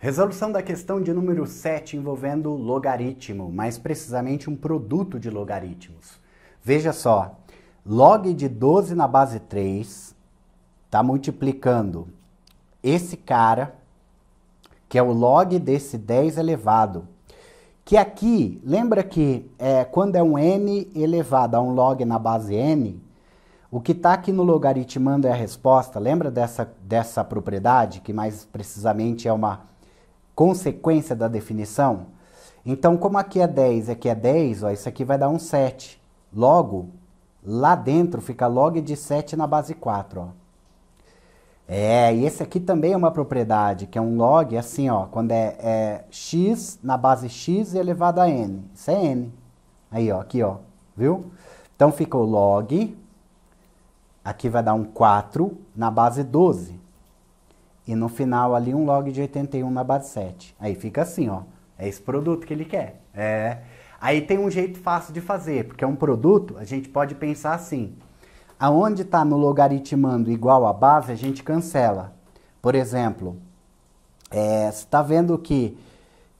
Resolução da questão de número 7 envolvendo logaritmo, mais precisamente um produto de logaritmos. Veja só, log de 12 na base 3 está multiplicando esse cara, que é o log desse 10 elevado. Que aqui, lembra que é, quando é um n elevado a um log na base n, o que está aqui no logaritmando é a resposta. Lembra dessa, dessa propriedade, que mais precisamente é uma consequência da definição. Então, como aqui é 10 e aqui é 10, ó, isso aqui vai dar um 7. Logo, lá dentro fica log de 7 na base 4. Ó. É, e esse aqui também é uma propriedade, que é um log assim, ó, quando é, é x na base x elevado a n. Isso é n. Aí, ó, aqui, ó, viu? Então fica o log, aqui vai dar um 4 na base 12 e no final ali um log de 81 na base 7. Aí fica assim, ó. É esse produto que ele quer. É. Aí tem um jeito fácil de fazer, porque é um produto, a gente pode pensar assim. Aonde está no logaritmando igual à base, a gente cancela. Por exemplo, é, você está vendo que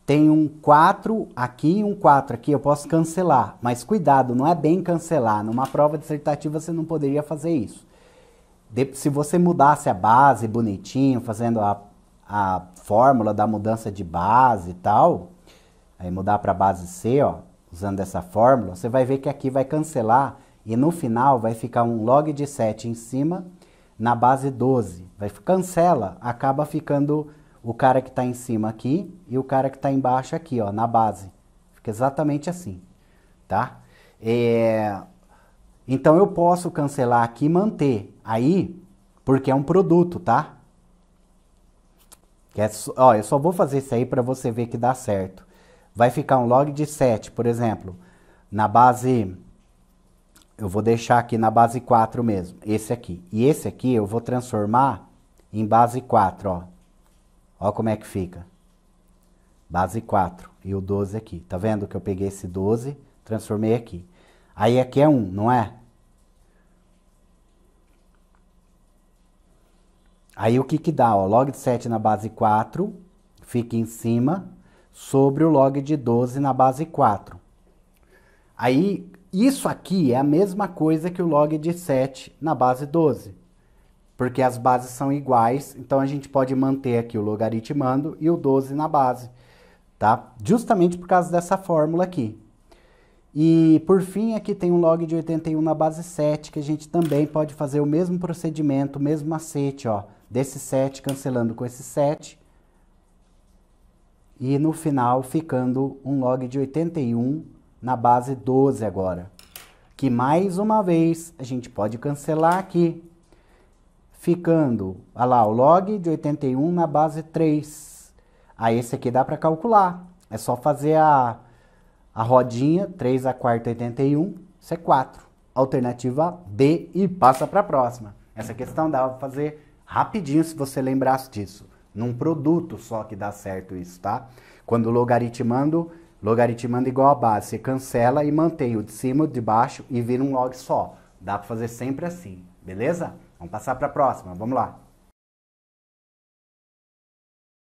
tem um 4 aqui e um 4 aqui, eu posso cancelar. Mas cuidado, não é bem cancelar. Numa prova dissertativa você não poderia fazer isso de, se você mudasse a base bonitinho, fazendo a, a fórmula da mudança de base e tal, aí mudar para base C, ó, usando essa fórmula, você vai ver que aqui vai cancelar e no final vai ficar um log de 7 em cima na base 12. Vai, cancela, acaba ficando o cara que está em cima aqui e o cara que está embaixo aqui, ó, na base. Fica exatamente assim, tá? É... Então eu posso cancelar aqui e manter. Aí, porque é um produto, tá? Que é, ó, eu só vou fazer isso aí para você ver que dá certo. Vai ficar um log de 7, por exemplo, na base... Eu vou deixar aqui na base 4 mesmo, esse aqui. E esse aqui eu vou transformar em base 4, ó. Ó como é que fica. Base 4 e o 12 aqui. Tá vendo que eu peguei esse 12, transformei aqui. Aí aqui é 1, não é? Aí o que que dá? Ó, log de 7 na base 4 fica em cima sobre o log de 12 na base 4. Aí isso aqui é a mesma coisa que o log de 7 na base 12, porque as bases são iguais, então a gente pode manter aqui o logaritmando e o 12 na base, tá? Justamente por causa dessa fórmula aqui. E por fim, aqui tem um log de 81 na base 7, que a gente também pode fazer o mesmo procedimento, o mesmo macete, ó, desse 7 cancelando com esse 7. E no final ficando um log de 81 na base 12 agora. Que mais uma vez a gente pode cancelar aqui, ficando, olha lá, o log de 81 na base 3. Aí ah, esse aqui dá para calcular, é só fazer a a rodinha, 3 a quarta, 81, isso é 4. Alternativa B e passa para a próxima. Essa questão dá para fazer rapidinho se você lembrasse disso. Num produto só que dá certo isso, tá? Quando logaritmando, logaritmando igual a base, você cancela e mantém o de cima, o de baixo e vira um log só. Dá para fazer sempre assim, beleza? Vamos passar para a próxima, vamos lá.